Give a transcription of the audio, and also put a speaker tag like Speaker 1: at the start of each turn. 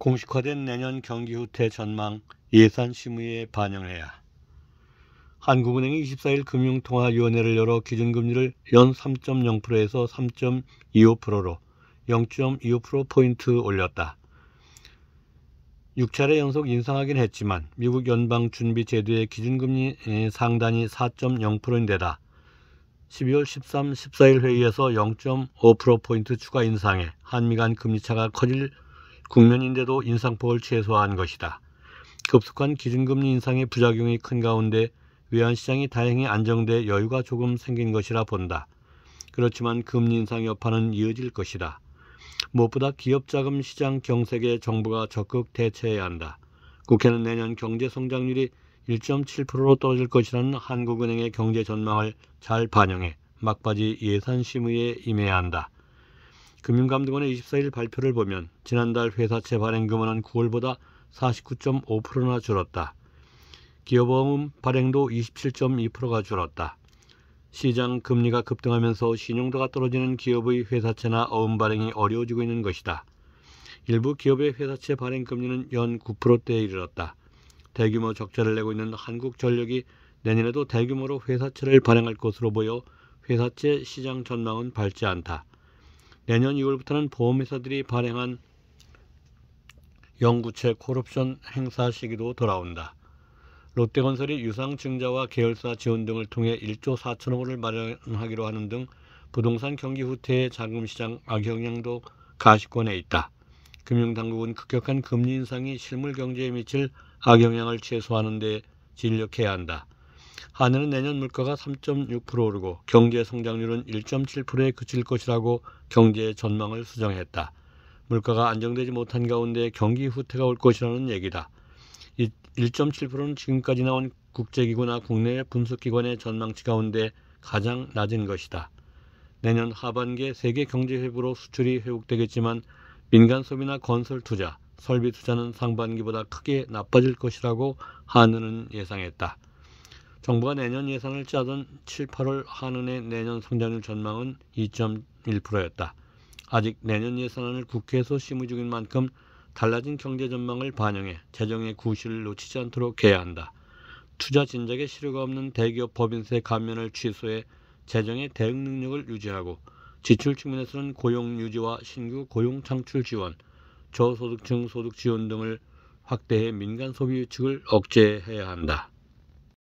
Speaker 1: 공식화된 내년 경기 후퇴 전망 예산 심의에 반영해야 한국은행이 24일 금융통화위원회를 열어 기준금리를 연 3.0%에서 3.25%로 0.25%포인트 올렸다. 6차례 연속 인상하긴 했지만 미국 연방준비제도의 기준금리 상단이 4.0%인데다 12월 13, 14일 회의에서 0.5%포인트 추가 인상해 한미 간 금리차가 커질 국면인데도 인상폭을 최소화한 것이다. 급속한 기준금리 인상의 부작용이 큰 가운데 외환시장이 다행히 안정돼 여유가 조금 생긴 것이라 본다. 그렇지만 금리 인상 여파는 이어질 것이다. 무엇보다 기업 자금 시장 경색에 정부가 적극 대처해야 한다. 국회는 내년 경제 성장률이 1.7%로 떨어질 것이라는 한국은행의 경제 전망을 잘 반영해 막바지 예산 심의에 임해야 한다. 금융감독원의 24일 발표를 보면 지난달 회사채 발행 규모는 9월보다 49.5%나 줄었다. 기업어음 발행도 27.2%가 줄었다. 시장 금리가 급등하면서 신용도가 떨어지는 기업의 회사채나 어음 발행이 어려워지고 있는 것이다. 일부 기업의 회사채 발행 금리는 연 9%대에 이르렀다. 대규모 적자를 내고 있는 한국전력이 내년에도 대규모로 회사채를 발행할 것으로 보여 회사채 시장 전망은 밝지 않다. 내년 2월부터는 보험회사들이 발행한 영구채 콜옵션 행사 시기도 돌아온다. 롯데건설이 유상증자와 계열사 지원 등을 통해 1조 4천억 원을 마련하기로 하는 등 부동산 경기 후퇴의 자금시장 악영향도 가시권에 있다. 금융당국은 급격한 금리 인상이 실물 경제에 미칠 악영향을 최소화하는 데 진력해야 한다. 한은은 내년 물가가 3.6% 오르고 경제 성장률은 1.7%에 그칠 것이라고 경제 전망을 수정했다. 물가가 안정되지 못한 가운데 경기 후퇴가 올 것이라는 얘기다. 1.7%는 지금까지 나온 국제기구나 국내 분석기관의 전망치 가운데 가장 낮은 것이다. 내년 하반기에 세계 경제 회복으로 수출이 회복되겠지만 민간 소비나 건설 투자, 설비 투자는 상반기보다 크게 나빠질 것이라고 한은은 예상했다. 정부가 내년 예산을 짜던 7, 8월 한은의 내년 성장률 전망은 2.1%였다. 아직 내년 예산안을 국회에서 심의 중인 만큼 달라진 경제 전망을 반영해 재정의 구실을 놓치지 않도록 해야 한다. 투자 진작에 실효가 없는 대기업 법인세 감면을 취소해 재정의 대응 능력을 유지하고 지출 측면에서는 고용 유지와 신규 고용 창출 지원, 저소득층 소득 지원 등을 확대해 민간 소비 유축을 억제해야 한다.